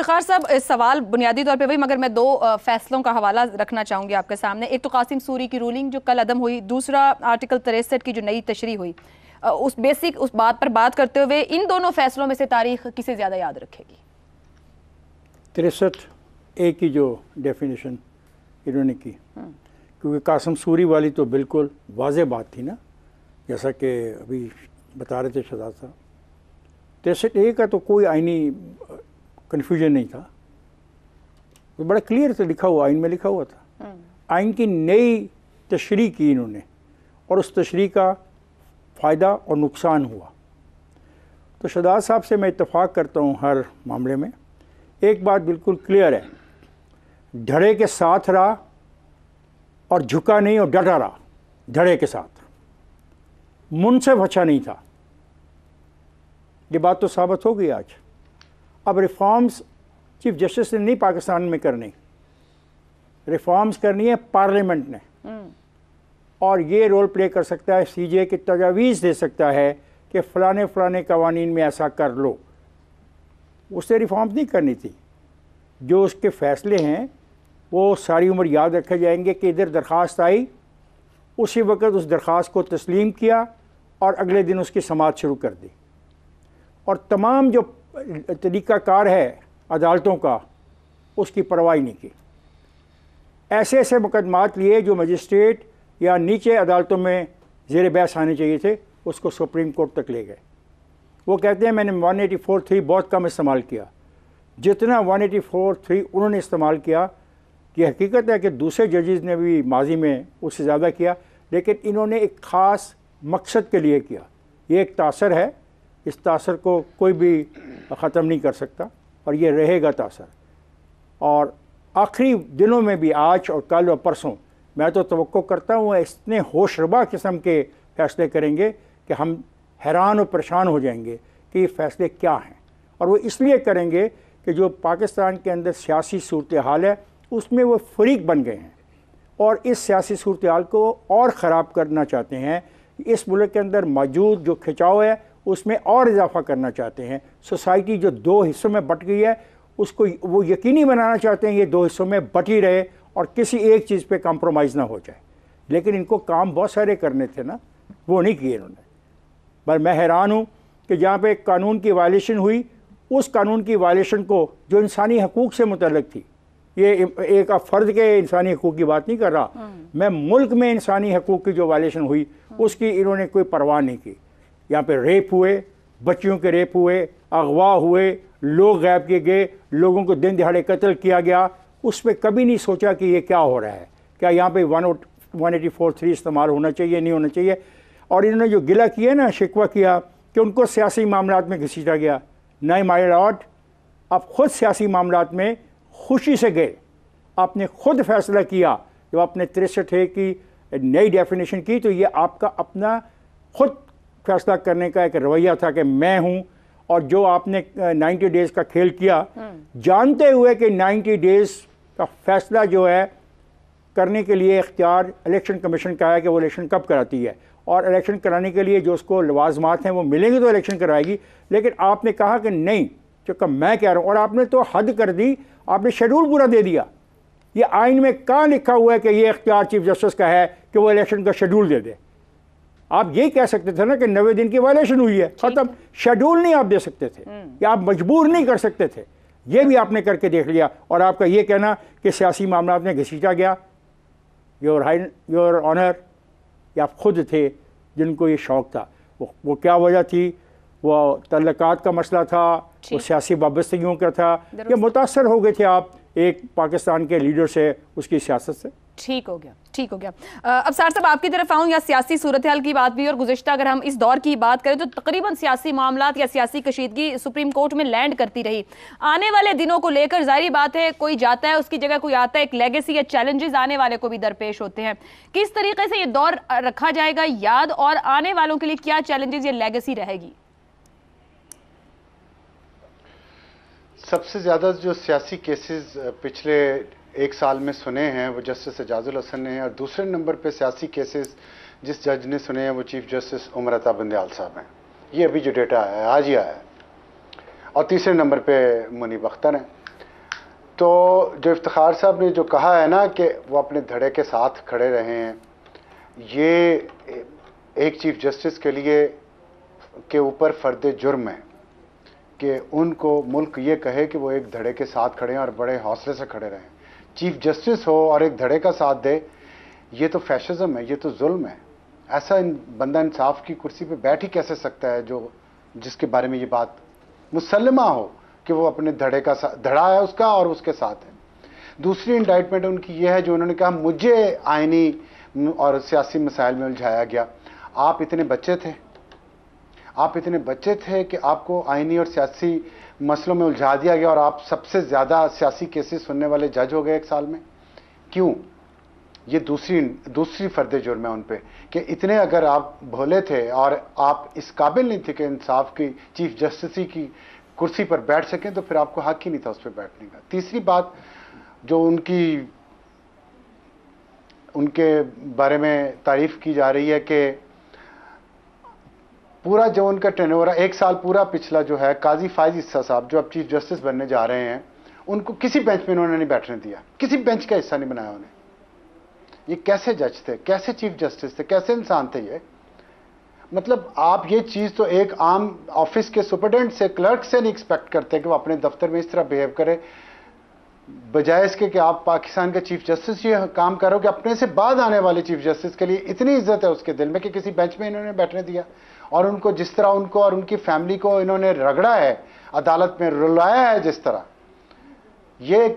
इफ्तार तो साहब सवाल बुनियादी तौर पे वही मगर मैं दो फैसलों का हवाला रखना चाहूँगी आपके सामने एक तो कासिम सूरी की रूलिंग जो कल अदम हुई दूसरा आर्टिकल तिरसठ की जो नई तशरी हुई उस बेसिक उस बात पर बात करते हुए इन दोनों फैसलों में से तारीख किसे ज़्यादा याद रखेगी तिरसठ ए की जो डेफिनेशन इन्होंने की हम्म। क्योंकि कासम सूरी वाली तो बिल्कुल वाज बात थी ना जैसा कि अभी बता रहे थे शहजाद साहब तिरसठ ए का तो कोई आइनी कन्फ्यूजन नहीं था वो बड़ा क्लियर से लिखा हुआ आइन में लिखा हुआ था हम्म। आइन की नई तशरी की इन्होंने और उस तशरी का फ़ायदा और नुकसान हुआ तो शदाज साहब से मैं इतफ़ाक़ करता हूँ हर मामले में एक बात बिल्कुल क्लियर है धड़े के साथ रहा और झुका नहीं और डटा रहा धड़े के साथ मुनसे अच्छा नहीं था ये बात तो साबित हो गई आज अब रिफॉर्म्स चीफ जस्टिस ने नहीं पाकिस्तान में करनी रिफॉर्म्स करनी है पार्लियामेंट ने हम्म। और ये रोल प्ले कर सकता है सीजे की तजावीज़ दे सकता है कि फ़लाने फ़लाने कवानी में ऐसा कर लो उससे रिफॉर्म्स नहीं करनी थी जो उसके फ़ैसले हैं वो सारी उम्र याद रखे जाएंगे कि इधर दरख्वास्त आई उसी वक़्त उस दरख्वास्त को तस्लीम किया और अगले दिन उसकी समाज शुरू कर दी और तमाम जो तरीक़ाकार है अदालतों का उसकी परवाही नहीं की ऐसे ऐसे मुकदमात लिए जो मजिस्ट्रेट या नीचे अदालतों में जेर बहस आने चाहिए थे उसको सुप्रीम कोर्ट तक ले गए वो कहते हैं मैंने वन एटी फोर थ्री बहुत कम इस्तेमाल किया जितना वन एटी फोर थ्री उन्होंने इस्तेमाल किया ये हकीकत है कि दूसरे जजेज़ ने भी माजी में उससे ज़्यादा किया लेकिन इन्होंने एक ख़ास मकसद के लिए किया ये एक तासर है इस तासर को कोई भी ख़त्म नहीं कर सकता और ये रहेगा तासर और आखिरी दिनों में भी आज और कल और परसों मैं तो तो करता हूँ इतने होशरबा किस्म के फ़ैसले करेंगे कि हम हैरान और परेशान हो जाएंगे कि ये फ़ैसले क्या हैं और वो इसलिए करेंगे कि जो पाकिस्तान के अंदर सियासी सूरत हाल है उसमें वो फरीक बन गए हैं और इस सियासी सूरत हाल को और ख़राब करना चाहते हैं इस मुल्क के अंदर मौजूद जो खिंचाव है उसमें और इजाफा करना चाहते हैं सोसाइटी जो दो हिस्सों में बट गई है उसको वो यकीनी बनाना चाहते हैं ये दो हिस्सों में बटी रहे और किसी एक चीज़ पे कॉम्प्रोमाइज़ ना हो जाए लेकिन इनको काम बहुत सारे करने थे ना वो नहीं किए इन्होंने पर मैं हैरान हूँ कि जहाँ पे कानून की वायलेशन हुई उस कानून की वायलेशन को जो इंसानी हकूक़ से मुतलक थी ये एक फ़र्द के इंसानी हकूक़ की बात नहीं कर रहा हम्म। मैं मुल्क में इंसानी हकूक़ की जो वायलेशन हुई हम्म। उसकी इन्होंने कोई परवाह नहीं की यहाँ पे रेप हुए बच्चियों के रेप हुए अगवा हुए लोग गायब किए गए लोगों को दिन दिहाड़े कत्ल किया गया उस पर कभी नहीं सोचा कि ये क्या हो रहा है क्या यहाँ पे one one eighty four three इस्तेमाल होना चाहिए नहीं होना चाहिए और इन्होंने जो गिला किया ना शिकवा किया कि उनको सियासी मामला में घसीटा गया नए माई लॉट आप खुद सियासी मामला में खुशी से गए आपने खुद फैसला किया जब आपने तिरसठ है की नई डेफिनेशन की तो ये आपका अपना खुद फैसला करने का एक रवैया था कि मैं हूं और जो आपने 90 डेज़ का खेल किया हम्म। जानते हुए कि 90 डेज़ का फैसला जो है करने के लिए इख्तियार इलेक्शन कमीशन का है कि वो इलेक्शन कब कराती है और इलेक्शन कराने के लिए जो उसको लवाजमात हैं वो मिलेंगे तो इलेक्शन कराएगी लेकिन आपने कहा कि नहीं क्योंकि मैं कह रहा हूँ और आपने तो हद कर दी आपने शेड्यूल पूरा दे दिया ये आइन में कहाँ लिखा हुआ है कि ये इख्तियार चीफ जस्टिस का है कि वो इलेक्शन का शेड्यूल दे दे आप ये कह सकते थे ना कि नवे दिन की वायलेशन हुई है खत्म शेड्यूल नहीं आप दे सकते थे या हम्म। आप मजबूर नहीं कर सकते थे ये भी आपने करके देख लिया और आपका ये कहना कि सियासी मामला आपने घसीटा गया योर हाई योर ऑनर या आप खुद थे जिनको ये शौक़ था वो, वो क्या वजह थी वो तल्लक का मसला था वो सियासी वाबस्तगियों का था या मुतासर हो गए थे आप एक पाकिस्तान के लीडर से उसकी सियासत से ठीक हो गया ठीक हो गया अब सार साहब आपकी तरफ आऊँ या सियासी सूरत हाल की बात भी और गुजशत अगर हम इस दौर की बात करें तो तकरीबन सियासी मामला या सियासी कशीदगी सुप्रीम कोर्ट में लैंड करती रही आने वाले दिनों को लेकर जारी बात है कोई जाता है उसकी जगह कोई आता है एक लेगेसी या चैलेंजेस आने वाले को भी दरपेश होते हैं किस तरीके से ये दौर रखा जाएगा याद और आने वालों के लिए क्या चैलेंजेस या लेगेसी रहेगी सबसे ज़्यादा जो सियासी केसेस पिछले एक साल में सुने हैं वो जस्टिस एजाजुल हसन ने और दूसरे नंबर पे सियासी केसेस जिस जज ने सुने हैं वो चीफ जस्टिस उमरता बंदयाल साहब हैं ये अभी जो डेटा है आज ही आया है और तीसरे नंबर पे मुनीब अख्तर हैं तो जो इफ्तार साहब ने जो कहा है ना कि वो अपने धड़े के साथ खड़े रहे हैं ये एक चीफ जस्टिस के लिए के ऊपर फर्द जुर्म है कि उनको मुल्क ये कहे कि वो एक धड़े के साथ खड़े हैं और बड़े हौसले से खड़े रहें चीफ जस्टिस हो और एक धड़े का साथ दे ये तो फैशिज्म है ये तो जुल्म है ऐसा इन बंदा इंसाफ की कुर्सी पे बैठ ही कैसे सकता है जो जिसके बारे में ये बात मुसलमा हो कि वो अपने धड़े का धड़ा है उसका और उसके साथ है दूसरी इंडाइटमेंट उनकी ये है जो उन्होंने कहा मुझे आइनी और सियासी मसाइल में उलझाया गया आप इतने बच्चे थे आप इतने बच्चे थे कि आपको आइनी और सियासी मसलों में उलझा दिया गया और आप सबसे ज़्यादा सियासी केसेस सुनने वाले जज हो गए एक साल में क्यों ये दूसरी दूसरी फर्द जुर्म है उन पर कि इतने अगर आप भोले थे और आप इस काबिल नहीं थे कि इंसाफ की चीफ जस्टिस की कुर्सी पर बैठ सकें तो फिर आपको हक ही नहीं था उस पर बैठने का तीसरी बात जो उनकी उनके बारे में तारीफ की जा रही है कि पूरा जो उनका टर्न ओवर एक साल पूरा पिछला जो है काजी फायज हिस्सा साहब जो अब चीफ जस्टिस बनने जा रहे हैं उनको किसी बेंच में उन्होंने नहीं बैठने दिया किसी बेंच का हिस्सा नहीं बनाया उन्हें ये कैसे जज थे कैसे चीफ जस्टिस थे कैसे इंसान थे ये मतलब आप ये चीज़ तो एक आम ऑफिस के सुपरडेंट से क्लर्क से नहीं एक्सपेक्ट करते कि वो अपने दफ्तर में इस तरह बिहेव करे बजाय इसके कि आप पाकिस्तान के चीफ जस्टिस ये काम करो कि अपने से बाद आने वाले चीफ जस्टिस के लिए इतनी इज्जत है उसके दिल में कि किसी बेंच में इन्होंने बैठने दिया और उनको जिस तरह उनको और उनकी फैमिली को इन्होंने रगड़ा है अदालत में रुलाया है जिस तरह ये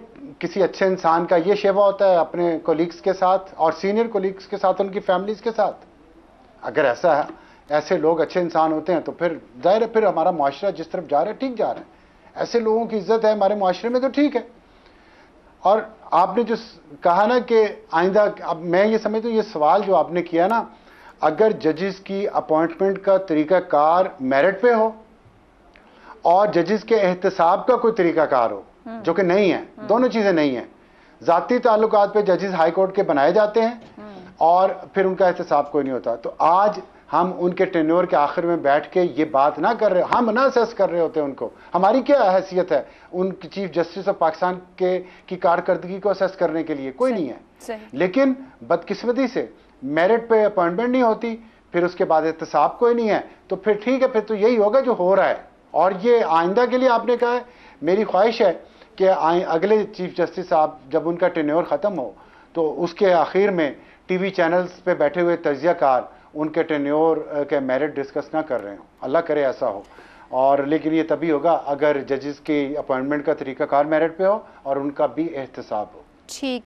किसी अच्छे इंसान का ये शेवा होता है अपने कोलीग्स के साथ और सीनियर कोलीग्स के साथ उनकी फैमिलीज के साथ अगर ऐसा है ऐसे लोग अच्छे इंसान होते हैं तो फिर जाहिर है फिर हमारा माशरा जिस तरफ जा रहा है ठीक जा रहा है ऐसे लोगों की इज्जत है हमारे माशरे में तो ठीक है और आपने जो कहा ना कि आइंदा अब मैं ये समझता हूँ ये सवाल जो आपने किया ना अगर जजेस की अपॉइंटमेंट का तरीकाकार मेरिट पे हो और जजेस के एहतसाब का कोई तरीकाकार हो हम्म। जो कि नहीं है हम्म। दोनों चीज़ें नहीं है ज़ाती ताल्लुक पे जजेस हाई कोर्ट के बनाए जाते हैं हम्म। और फिर उनका एहतसाब कोई नहीं होता तो आज हम उनके टेन्योर के आखिर में बैठ के ये बात ना कर रहे हम ना असेस कर रहे होते हैं उनको हमारी क्या हैसियत है उन चीफ जस्टिस ऑफ पाकिस्तान के की कारकर्दगी को असेस करने के लिए कोई नहीं है लेकिन बदकिस्मती से मेरिट पे अपॉइंटमेंट नहीं होती फिर उसके बाद एहतसाब कोई नहीं है तो फिर ठीक है फिर तो यही होगा जो हो रहा है और ये आइंदा के लिए आपने कहा है मेरी ख्वाहिश है कि अगले चीफ जस्टिस साहब जब उनका टेन्योर ख़त्म हो तो उसके आखिर में टीवी चैनल्स पे बैठे हुए तजियाकार उनके टेन्योर के मेरिट डिस्कस ना कर रहे हो अल्लाह करे ऐसा हो और लेकिन ये तभी होगा अगर जजेस की अपॉइंटमेंट का तरीक़ाकार मेरिट पे हो और उनका भी एहतसाब हो ठीक